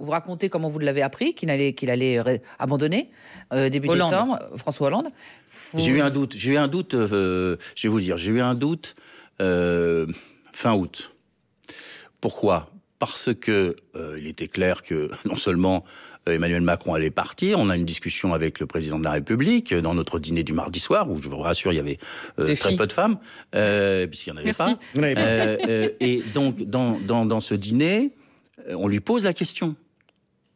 vous racontez comment vous l'avez appris, qu'il allait, allait euh, abandonner euh, début décembre, François Hollande. J'ai eu un doute. J'ai eu un doute. Euh, je vais vous dire. J'ai eu un doute fin août. Pourquoi Parce que il était clair que non seulement Emmanuel Macron allait partir. On a une discussion avec le président de la République dans notre dîner du mardi soir, où je vous rassure, il y avait très peu de femmes, puisqu'il n'y en avait pas. et donc, dans, dans ce dîner, on lui pose la question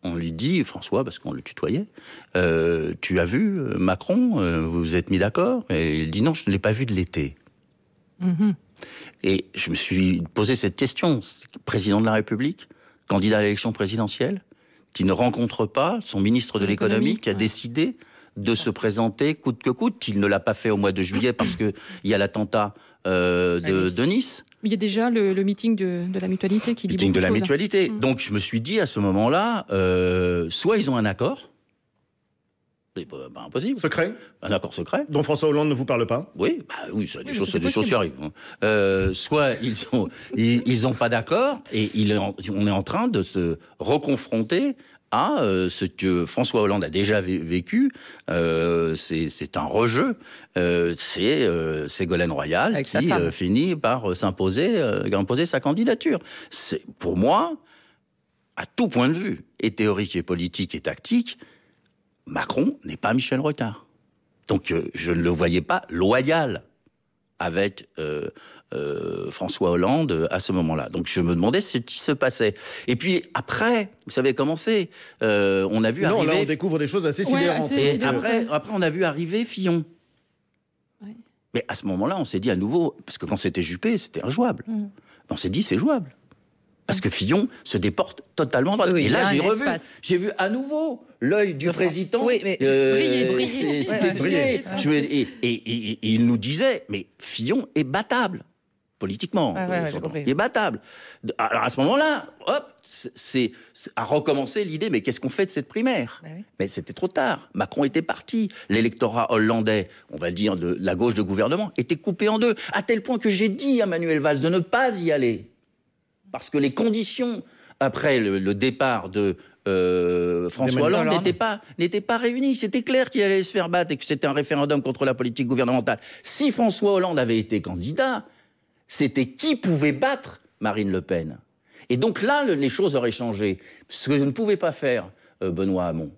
on lui dit, François, parce qu'on le tutoyait, euh, tu as vu euh, Macron, euh, vous vous êtes mis d'accord Et il dit non, je ne l'ai pas vu de l'été. Et je me suis posé cette question, président de la République, candidat à l'élection présidentielle, qui ne rencontre pas son ministre de l'économie, qui a décidé de se présenter coûte que coûte. Il ne l'a pas fait au mois de juillet parce qu'il y a l'attentat euh, de, nice. Il y a déjà le, meeting de, la mutualité qui dit meeting de la mutualité. Mm. Donc je me suis dit à ce moment-là, euh, soit ils ont un accord, c'est eh pas, ben, ben, impossible. Secret Un accord secret. Dont François Hollande ne vous parle pas Oui, bah oui, des, choses, qui arrivent. Hein. Euh, soit ils n'ont ils, pas d'accord et on est en train de se reconfronter à ah, euh, ce que François Hollande a déjà vécu. Euh, c'est un rejeu, euh, c'est Ségolène Royal qui finit par s'imposer, sa candidature. pour moi, à tout point de vue, et théorique et politique et tactique, Macron n'est pas Michel Rocard. Donc je ne le voyais pas loyal avec euh, euh, François Hollande à ce moment-là. Donc je me demandais ce qui se passait. Et puis après, vous savez comment c'est, euh, on a vu non, arriver... là on découvre des choses assez sidérantes. Et après, après, on a vu arriver Fillon. Mais à ce moment-là, on s'est dit à nouveau, parce que quand c'était Juppé, c'était injouable. Mm. On s'est dit, c'est jouable. Parce que Fillon se déporte totalement droite. et là, j'ai revu, j'ai vu à nouveau l'œil du président oui, mais euh, briller, briller. et, il nous disait, mais Fillon est battable politiquement. il est battable. Alors à ce moment-là, hop, c'est à recommencer l'idée, mais qu'est-ce qu'on fait de cette primaire bah Mais c'était trop tard. Macron était parti. L'électorat hollandais, on va le dire, de la gauche de gouvernement, était coupé en deux, à tel point que j'ai dit à Manuel Valls de ne pas y aller parce que les conditions après le, départ de euh, François Hollande n'étaient pas, réunies. pas C'était clair qu'il allait se faire battre et que c'était un référendum contre la politique gouvernementale. Si François Hollande avait été candidat, c'était qui pouvait battre Marine Le Pen. Et donc là, les choses auraient changé. Ce que je ne pouvais pas faire, euh, Benoît Hamon,